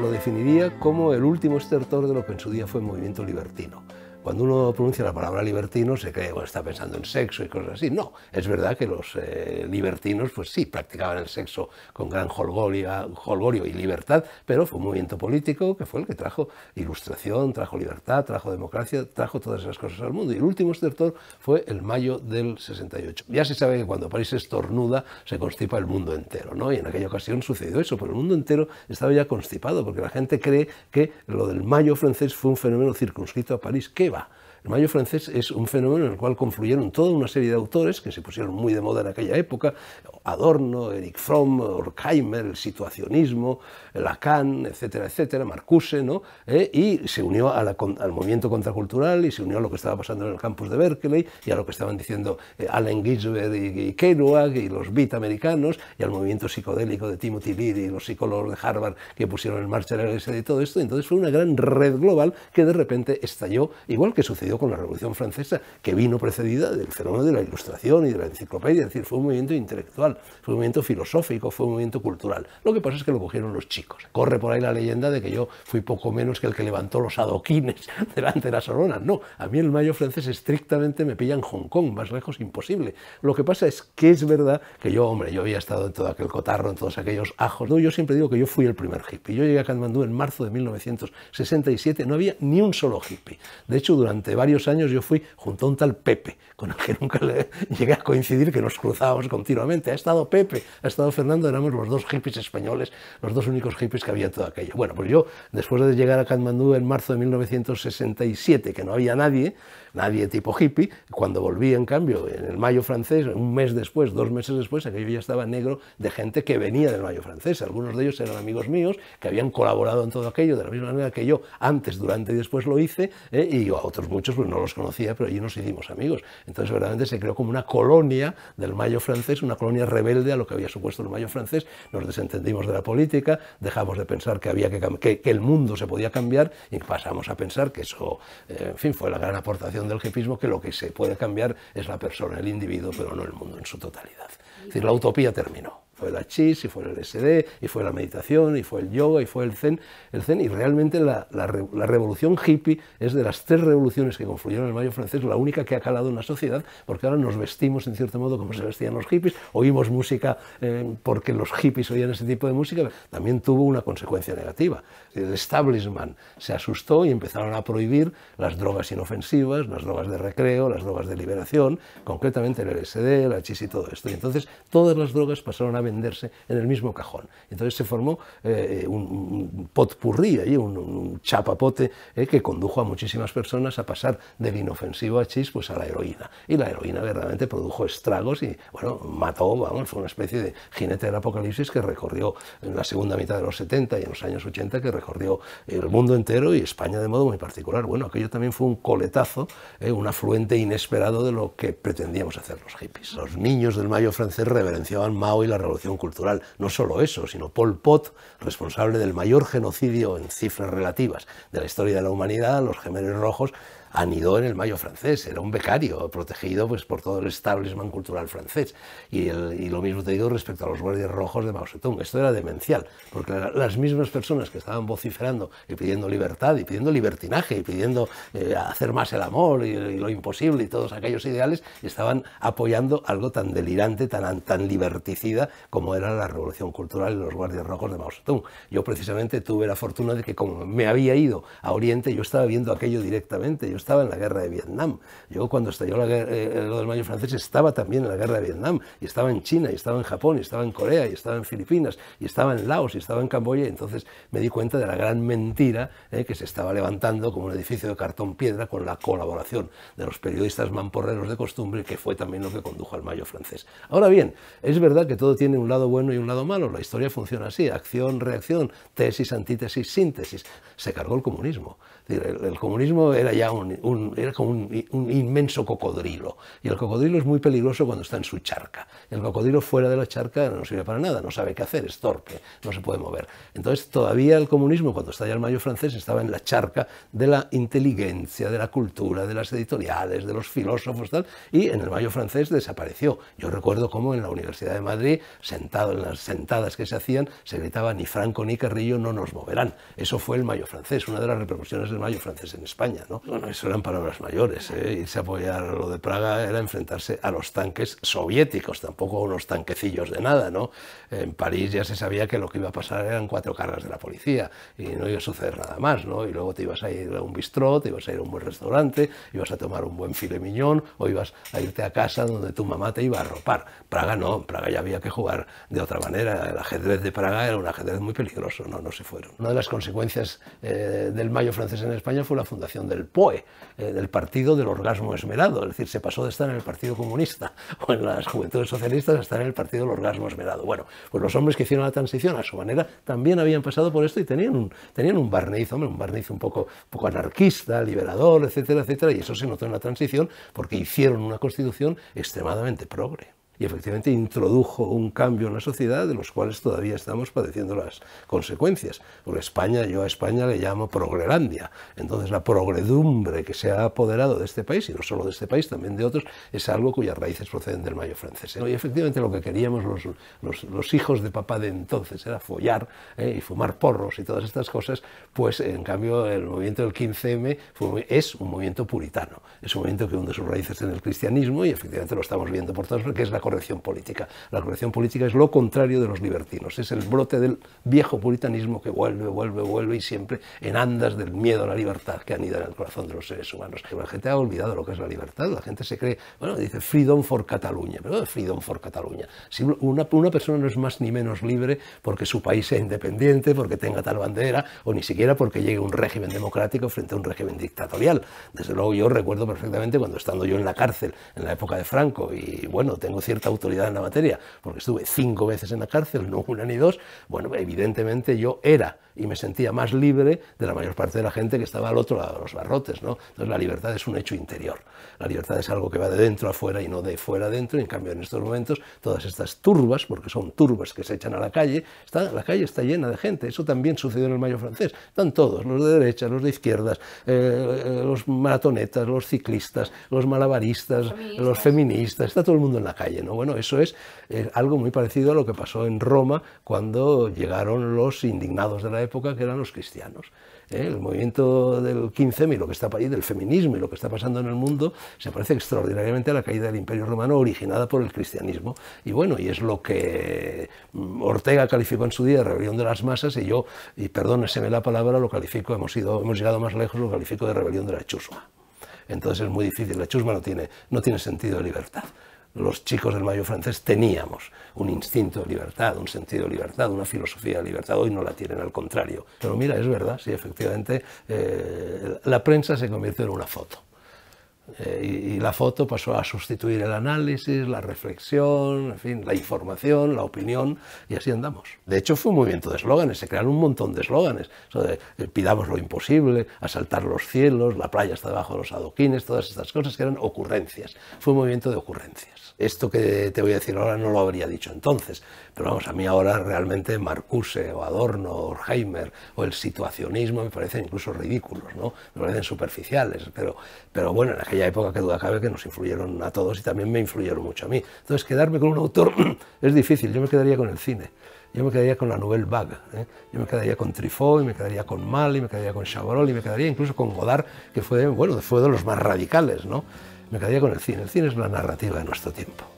lo definiría como el último estertor de lo que en su día fue el movimiento libertino. Cuando uno pronuncia la palabra libertino se cree que está pensando en sexo y cosas así. No, es verdad que los eh, libertinos, pues sí, practicaban el sexo con gran jolgorio y libertad, pero fue un movimiento político que fue el que trajo ilustración, trajo libertad, trajo democracia, trajo todas esas cosas al mundo. Y el último estertor fue el mayo del 68. Ya se sabe que cuando París estornuda se constipa el mundo entero, ¿no? Y en aquella ocasión sucedió eso, pero el mundo entero estaba ya constipado, porque la gente cree que lo del mayo francés fue un fenómeno circunscrito a París. ¿Qué va? El mayo francés es un fenómeno en el cual confluyeron toda una serie de autores que se pusieron muy de moda en aquella época, Adorno, Eric Fromm, Horkheimer, el situacionismo, Lacan, etcétera, etcétera, Marcuse, ¿no? Eh, y se unió al movimiento contracultural y se unió a lo que estaba pasando en el campus de Berkeley y a lo que estaban diciendo eh, Allen Ginsberg y, y Kerouac y los beat americanos y al movimiento psicodélico de Timothy Leary y los psicólogos de Harvard que pusieron en marcha la iglesia y todo esto. Entonces fue una gran red global que de repente estalló, igual que sucedió con la Revolución Francesa, que vino precedida del fenómeno de la Ilustración y de la enciclopedia, es decir, fue un movimiento intelectual, fue un movimiento filosófico, fue un movimiento cultural. Lo que pasa es que lo cogieron los chicos. Corre por ahí la leyenda de que yo fui poco menos que el que levantó los adoquines delante de la Sorona. No, a mí el mayo francés estrictamente me pilla en Hong Kong, más lejos imposible. Lo que pasa es que es verdad que yo, hombre, yo había estado en todo aquel cotarro, en todos aquellos ajos. No, yo siempre digo que yo fui el primer hippie. Yo llegué a Katmandú en marzo de 1967, no había ni un solo hippie. De hecho, durante varios años yo fui junto a un tal Pepe, con el que nunca le llegué a coincidir, que nos cruzábamos continuamente. Ha estado Pepe, ha estado Fernando, éramos los dos hippies españoles, los dos únicos hippies que había en todo aquello. Bueno, pues yo, después de llegar a Kathmandú en marzo de 1967, que no había nadie, nadie tipo hippie, cuando volví, en cambio, en el mayo francés, un mes después, dos meses después, aquello ya estaba negro de gente que venía del mayo francés. Algunos de ellos eran amigos míos, que habían colaborado en todo aquello, de la misma manera que yo antes, durante y después lo hice, eh, y a otros muchos pues no los conocía, pero allí nos hicimos amigos. Entonces, verdaderamente se creó como una colonia del mayo francés, una colonia rebelde a lo que había supuesto el mayo francés. Nos desentendimos de la política, dejamos de pensar que, había que, el mundo se podía cambiar y pasamos a pensar que eso, eh, en fin, fue la gran aportación del jefismo, que lo que se puede cambiar es la persona, el individuo, pero no el mundo en su totalidad. Es decir, la utopía terminó. Fue la chis, y fue el LSD, y fue la meditación, y fue el yoga, y fue el zen. El zen y realmente la, la, revolución hippie es de las tres revoluciones que confluyeron en el mayo francés la única que ha calado en la sociedad, porque ahora nos vestimos en cierto modo como se vestían los hippies, oímos música eh, porque los hippies oían ese tipo de música, también tuvo una consecuencia negativa. El establishment se asustó y empezaron a prohibir las drogas inofensivas, las drogas de recreo, las drogas de liberación, concretamente el LSD, la chis y todo esto. Y entonces todas las drogas pasaron a venderse en el mismo cajón. Entonces se formó eh, eh, un, un, potpurrí, un, chapapote eh, que condujo a muchísimas personas a pasar del inofensivo a pues, a la heroína. Y la heroína verdaderamente produjo estragos y bueno, mató, vamos, fue una especie de jinete del apocalipsis que recorrió en la segunda mitad de los 70 y en los años 80 que recorrió el mundo entero y España de modo muy particular. Bueno, aquello también fue un coletazo, un afluente inesperado de lo que pretendíamos hacer los hippies. Los niños del Mayo francés reverenciaban Mao y la revolución cultural. No solo eso, sino Paul Pot, responsable del mayor genocidio en cifras relativas de la historia de la humanidad, los gemelos rojos, anidó en el Mayo francés, era un becario protegido pues, por todo el establishment cultural francés. Y, lo mismo te digo respecto a los guardias rojos de Mao Zedong. Esto era demencial, porque las mismas personas que estaban vociferando y pidiendo libertad y pidiendo libertinaje y pidiendo eh, hacer más el amor y, lo imposible y todos aquellos ideales, estaban apoyando algo tan delirante, tan, tan liberticida como era la revolución cultural y los guardias rojos de Mao Zedong. Yo precisamente tuve la fortuna de que como me había ido a Oriente, yo estaba viendo aquello directamente estaba en la guerra de Vietnam. Yo cuando estalló la eh, eh, lo del mayo francés estaba también en la guerra de Vietnam, y estaba en China, y estaba en Japón, y estaba en Corea, y estaba en Filipinas, y estaba en Laos, y estaba en Camboya, y entonces me di cuenta de la gran mentira eh, que se estaba levantando como un edificio de cartón piedra con la colaboración de los periodistas mamporreros de costumbre, que fue también lo que condujo al mayo francés. Ahora bien, es verdad que todo tiene un lado bueno y un lado malo, la historia funciona así, acción, reacción, tesis, antítesis, síntesis. Se cargó el comunismo. el comunismo era ya un era como un, inmenso cocodrilo. Y el cocodrilo es muy peligroso cuando está en su charca. El cocodrilo fuera de la charca no sirve para nada, no sabe qué hacer, es torpe, no se puede mover. Entonces todavía el comunismo, cuando estalló el mayo francés, estaba en la charca de la inteligencia, de la cultura, de las editoriales, de los filósofos, tal, y en el mayo francés desapareció. Yo recuerdo cómo en la Universidad de Madrid, sentado en las sentadas que se hacían, se gritaba ni Franco ni Carrillo no nos moverán. Eso fue el mayo francés, una de las repercusiones del mayo francés en España. ¿no? eso eran palabras mayores. ¿eh? Irse a apoyar lo de Praga era enfrentarse a los tanques soviéticos, tampoco a unos tanquecillos de nada. ¿no? En París ya se sabía que lo que iba a pasar eran cuatro cargas de la policía y no iba a suceder nada más. ¿no? Y luego te ibas a ir a un bistrot, te ibas a ir a un buen restaurante, ibas a tomar un buen filet mignon o ibas a irte a casa donde tu mamá te iba a ropar Praga no, en Praga ya había que jugar de otra manera. El ajedrez de Praga era un ajedrez muy peligroso, no, no se fueron. Una de las consecuencias eh, del Mayo francés en España fue la fundación del POE, eh, del partido del orgasmo esmerado, es decir, se pasó de estar en el Partido Comunista o en las Juventudes Socialistas a estar en el Partido del Orgasmo Esmerado. Bueno, pues los hombres que hicieron la transición a su manera también habían pasado por esto y tenían un, tenían un barniz, hombre, un barniz un poco, un poco anarquista, liberador, etcétera, etcétera, y eso se notó en la transición porque hicieron una constitución extremadamente progre y efectivamente introdujo un cambio en la sociedad de los cuales todavía estamos padeciendo las consecuencias. Por España, yo a España le llamo progrelandia. Entonces la progredumbre que se ha apoderado de este país, y no solo de este país, también de otros, es algo cuyas raíces proceden del mayo francés. ¿eh? Y efectivamente lo que queríamos los, hijos de papá de entonces era follar ¿eh? y fumar porros y todas estas cosas, pues en cambio el movimiento del 15M fue, es un movimiento puritano, es un movimiento que hunde sus raíces en el cristianismo y efectivamente lo estamos viendo por todos porque es la corrección política. La corrección política es lo contrario de los libertinos, es el brote del viejo puritanismo que vuelve, vuelve, vuelve y siempre en andas del miedo a la libertad que anida en el corazón de los seres humanos. La gente ha olvidado lo que es la libertad, la gente se cree, bueno, dice freedom for Cataluña, pero freedom for Cataluña. Si una, una persona no es más ni menos libre porque su país sea independiente, porque tenga tal bandera, o ni siquiera porque llegue un régimen democrático frente a un régimen dictatorial. Desde luego yo recuerdo perfectamente cuando estando yo en la cárcel, en la época de Franco, y bueno, tengo cierto autoridad en la materia, porque estuve cinco veces en la cárcel, no una ni dos, bueno, evidentemente yo era y me sentía más libre de la mayor parte de la gente que estaba al otro lado de los barrotes, ¿no? Entonces la libertad es un hecho interior, la libertad es algo que va de dentro a afuera y no de fuera a dentro, en cambio en estos momentos todas estas turbas, porque son turbas que se echan a la calle, está, la calle está llena de gente, eso también sucedió en el Mayo francés, están todos, los de derecha, los de izquierdas, eh, eh, los maratonetas, los ciclistas, los malabaristas, los feministas, está todo el mundo en la calle, bueno, eso es eh, algo muy parecido a lo que pasó en Roma cuando llegaron los indignados de la época, que eran los cristianos. ¿eh? El movimiento del 15 y lo que está ahí, del feminismo y lo que está pasando en el mundo, se parece extraordinariamente a la caída del Imperio Romano originada por el cristianismo. Y bueno, y es lo que mm, Ortega calificó en su día de rebelión de las masas y yo, y perdóneseme la palabra, lo califico, hemos, hemos llegado más lejos, lo califico de rebelión de la chusma. Entonces es muy difícil, la chusma no tiene, no tiene sentido de libertad los chicos del mayo francés teníamos un instinto de libertad, un sentido de libertad, una filosofía de libertad. Hoy no la tienen, al contrario. Pero mira, es verdad, sí, efectivamente, eh, la prensa se convirtió en una foto. Eh, y la foto pasó a sustituir el análisis, la reflexión, en fin, la información, la opinión, y así andamos. De hecho, fue un movimiento de eslóganes, se crearon un montón de eslóganes. Sobre, eh, pidamos lo imposible, asaltar los cielos, la playa está debajo de los adoquines, todas estas cosas que eran ocurrencias. Fue un movimiento de ocurrencias. Esto que te voy a decir ahora no lo habría dicho entonces, pero vamos, a mí ahora realmente Marcuse o Adorno o Heimer o el situacionismo me parecen incluso ridículos, ¿no? me parecen superficiales, pero, pero bueno, en aquella aquella época que duda cabe que nos influyeron a todos y también me influyeron mucho a mí. Entonces quedarme con un autor es difícil, yo me quedaría con el cine, yo me quedaría con la Nouvelle Vague, ¿eh? yo me quedaría con Trifó, y me quedaría con Mal, y me quedaría con Chabrol, y me quedaría incluso con Godard, que fue, bueno, fue de los más radicales, Me quedaría con el cine, el cine es la narrativa de nuestro tiempo.